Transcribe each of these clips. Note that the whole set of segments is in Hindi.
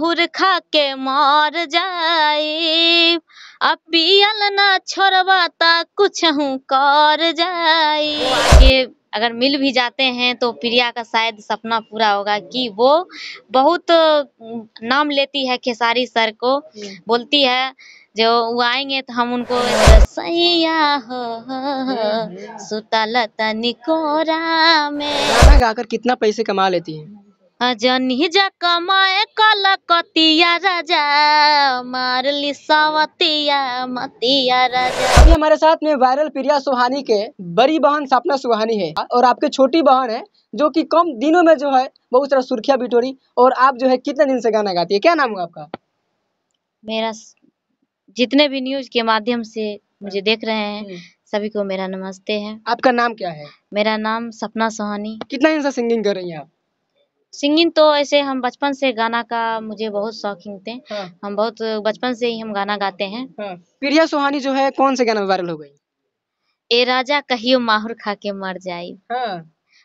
अहुर खा के मर जाई अब पियल ना छोड़बा ता कुछ हूँ कर जाई ये अगर मिल भी जाते हैं तो प्रिया का शायद सपना पूरा होगा कि वो बहुत नाम लेती है खेसारी सर को हम्म। बोलती है जो वो आएंगे तो हम उनको सैया हो, हो हम्म, हम्म। सुतल तनिकोरा में गाना गाकर कितना पैसे कमा लेती है जनी जा कमाए कतिया राजा मार ली सवतिया मतिया राजा अभी हमारे साथ में वायरल प्रिया सुहानी के बड़ी बहन सपना सुहानी है और आपके छोटी बहन है जो कि कम दिनों में जो है बहुत सारा सुर्खिया बिटोरी और आप जो है कितने दिन से गाना गाती है क्या नाम हुआ आपका मेरा जितने भी न्यूज के माध्यम से मुझे देख रहे हैं हम्म। सभी को मेरा नमस्ते है आपका नाम क्या है मेरा नाम सपना सोहानी कितना दिन से सिंगिंग कर रही है आप सिंगिंग तो ऐसे हम बचपन से गाना का मुझे बहुत शौकीन थे हाँ। हम बहुत बचपन से ही हम गाना गाते हैं हाँ। प्रिया सुहानी जो है कौन से गाना में वायरल हो गई ए राजा कहियो माहुर खा के मर जाये हाँ।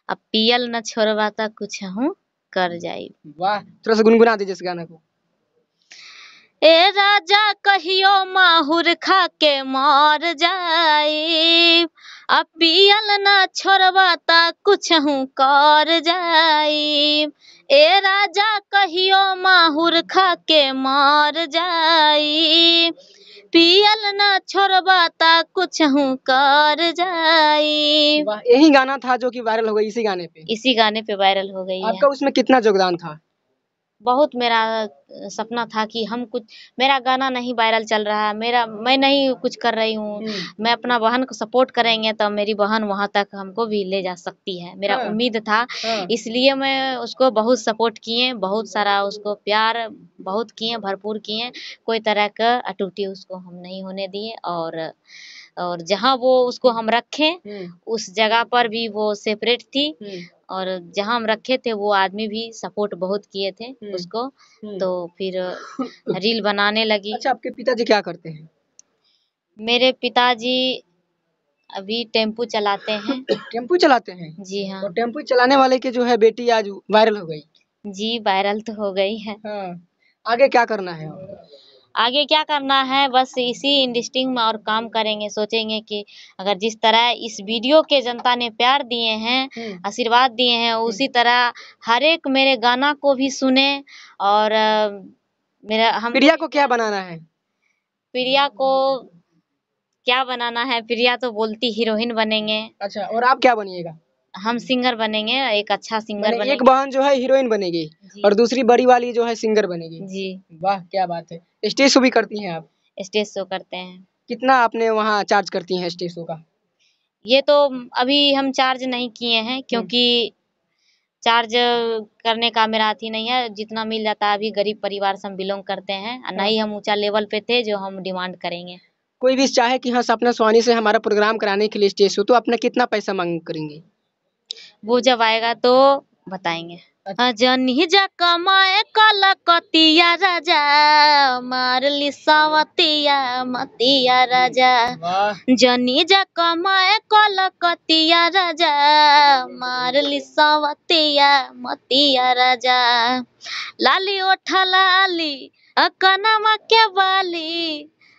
अब पियल न छोड़वा तो कुछ हूँ कर जाये वाह थोड़ा सा गुनगुना दीजिए इस गाने को ए राजा कहियो माहुर खा के मर जाये आ पियल न छोड़बा ता कुछहू कर जाई ए राजा कहियो माहुर खा के मर जाई पियल न छोड़बा ता कुछहू कर जाई यही गाना था जो कि वायरल हो गई इसी गाने पे इसी गाने पे वायरल हो गई आपका उसमें कितना योगदान था बहुत मेरा सपना था कि हम कुछ मेरा गाना नहीं वायरल चल रहा है मेरा मैं नहीं कुछ कर रही हूँ हम्म। मैं अपना बहन को सपोर्ट करेंगे तो मेरी बहन वहाँ तक हमको भी ले जा सकती है मेरा हाँ। उम्मीद था हाँ। इसलिए मैं उसको बहुत सपोर्ट किए बहुत सारा उसको प्यार बहुत किए भरपूर किए कोई तरह का अटूटी उसको हम नहीं होने दिए और और जहाँ वो उसको हम रखें हम्म। उस जगह पर भी वो सेपरेट थी हम्म। और जहाँ हम रखे थे वो आदमी भी सपोर्ट बहुत किए थे उसको तो फिर रील बनाने लगी अच्छा आपके पिताजी क्या करते हैं मेरे पिताजी अभी टेम्पू चलाते हैं टेम्पू चलाते हैं जी हाँ तो टेम्पू चलाने वाले की जो है बेटी आज वायरल हो गई जी वायरल तो हो गई है हाँ। आगे क्या करना है आगे क्या करना है बस इसी इंडस्ट्री में और काम करेंगे सोचेंगे कि अगर जिस तरह इस वीडियो के जनता ने प्यार दिए हैं हम्म। आशीर्वाद दिए हैं हम्म। उसी तरह हर एक मेरे गाना को भी सुने और मेरा हम प्रिया को क्या बनाना है प्रिया को क्या बनाना है प्रिया तो बोलती हीरोइन बनेंगे अच्छा और आप क्या बनिएगा हम सिंगर बनेंगे एक अच्छा सिंगर बनेंगे एक बहन जो है हीरोइन बनेगी और दूसरी बड़ी वाली जो है सिंगर बनेगी जी वाह क्या बात है स्टेज शो भी करती हैं आप स्टेज शो करते हैं कितना आपने वहाँ चार्ज करती हैं स्टेज शो का ये तो अभी हम चार्ज नहीं किए हैं हम्म। क्योंकि चार्ज करने का मेरा अथी नहीं है जितना मिल जाता है अभी गरीब परिवार से हम बिलोंग करते हैं और ना हाँ। ही हम ऊंचा लेवल पे थे जो हम डिमांड करेंगे कोई भी चाहे कि हाँ सपना स्वानी से हमारा प्रोग्राम कराने के लिए स्टेज हो तो अपना कितना पैसा मांग करेंगे वो जब आएगा तो बताएंगे अच्छा। जनी कमाए कतिया राजा मार ली सवतिया मतिया राजा जनी जा कमाए कल कतिया राजा मार ली सवतिया मतिया राजा लाली ओठा लाली कनमा के बाली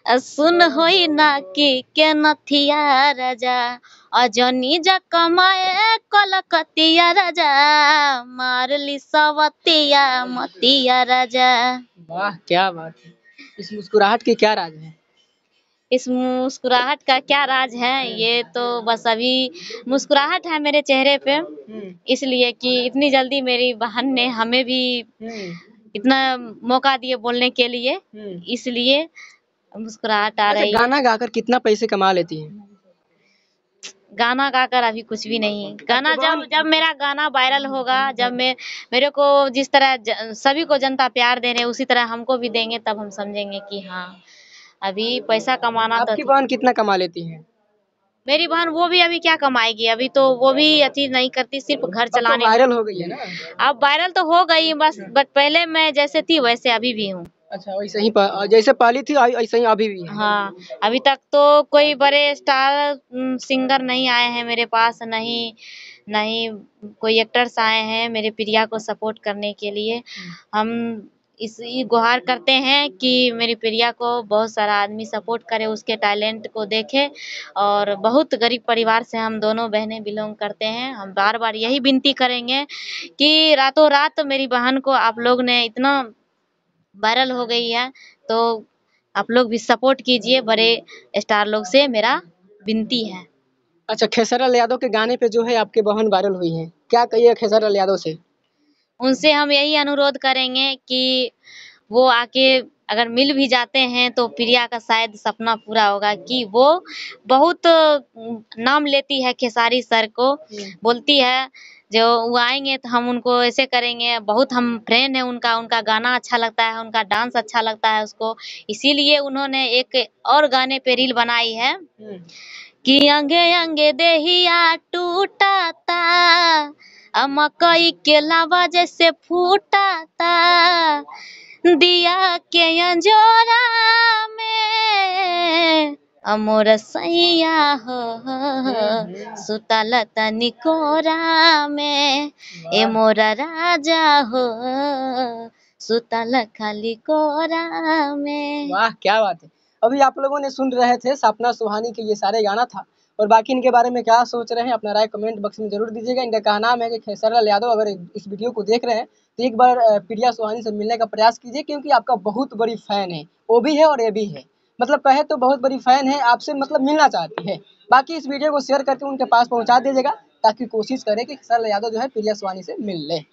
सुन हो ना कि के नथिया राजा अजनी जा कमाए कलकतिया राजा मारली सवतिया मतिया राजा वाह क्या बात है इस मुस्कुराहट के क्या राज है इस मुस्कुराहट का क्या राज है ये तो बस अभी मुस्कुराहट है मेरे चेहरे पे हम्म। इसलिए कि इतनी जल्दी मेरी बहन ने हमें भी हम्म। इतना मौका दिए बोलने के लिए हम्म। इसलिए मुस्कुराहट आ अच्छा, रही गाना गाकर कितना पैसे कमा लेती है गाना गाकर अभी कुछ भी नहीं गाना तो जब जब मेरा गाना वायरल होगा जब मैं मेरे को जिस तरह ज, सभी को जनता प्यार दे रहे उसी तरह हमको भी देंगे तब हम समझेंगे कि हाँ अभी पैसा कमाना तो आपकी तो बहन कितना कमा लेती है मेरी बहन वो भी अभी क्या कमाएगी अभी तो वो भी अति नहीं करती सिर्फ घर तो चलाने वायरल तो हो गई है ना अब वायरल तो हो गई बस बट पहले मैं जैसे थी वैसे अभी भी हूँ अच्छा वैसे ही पा, जैसे पाली थी ऐसे ही अभी भी हाँ अभी तक तो कोई बड़े स्टार सिंगर नहीं आए हैं मेरे पास नहीं नहीं कोई एक्टर्स आए हैं मेरे प्रिया को सपोर्ट करने के लिए हम इस गुहार करते हैं कि मेरी प्रिया को बहुत सारा आदमी सपोर्ट करे उसके टैलेंट को देखे और बहुत गरीब परिवार से हम दोनों बहनें बिलोंग करते हैं हम बार बार यही विनती करेंगे कि रातों रात मेरी बहन को आप लोग ने इतना वायरल हो गई है तो आप लोग भी सपोर्ट कीजिए बड़े स्टार लोग से मेरा विनती है अच्छा खेसरल यादव के गाने पे जो है आपके बहन वायरल हुई है क्या कहिए खेसरल यादव से उनसे हम यही अनुरोध करेंगे कि वो आके अगर मिल भी जाते हैं तो प्रिया का शायद सपना पूरा होगा कि वो बहुत नाम लेती है खेसारी सर को हम्म। बोलती है जो वो आएंगे तो हम उनको ऐसे करेंगे बहुत हम फ्रेंड हैं उनका उनका गाना अच्छा लगता है उनका डांस अच्छा लगता है उसको इसीलिए उन्होंने एक और गाने पे रील बनाई है हम्म। कि अंगे अंगे देहिया टूटाता था मकई के लावा जैसे फूटाता दिया के अंजोरा में अमोर सैया हो सुतल निकोरा में ए मोरा राजा हो सुतल खाली कोरा में वाह क्या बात है अभी आप लोगों ने सुन रहे थे सपना सुहानी के ये सारे गाना था और बाकी इनके बारे में क्या सोच रहे हैं अपना राय कमेंट बॉक्स में जरूर दीजिएगा इनका कहा नाम है कि खेसरलाल यादव अगर इस वीडियो को देख रहे हैं तो एक बार प्रिया सुहानी से मिलने का प्रयास कीजिए क्योंकि आपका बहुत बड़ी फ़ैन है वो भी है और ये भी है मतलब कहे तो बहुत बड़ी फ़ैन है आपसे मतलब मिलना चाहती है बाकी इस वीडियो को शेयर करके उनके पास पहुँचा दीजिएगा ताकि कोशिश करें कि खेसरलाल यादव जो है प्रिया सुहानी से मिल लें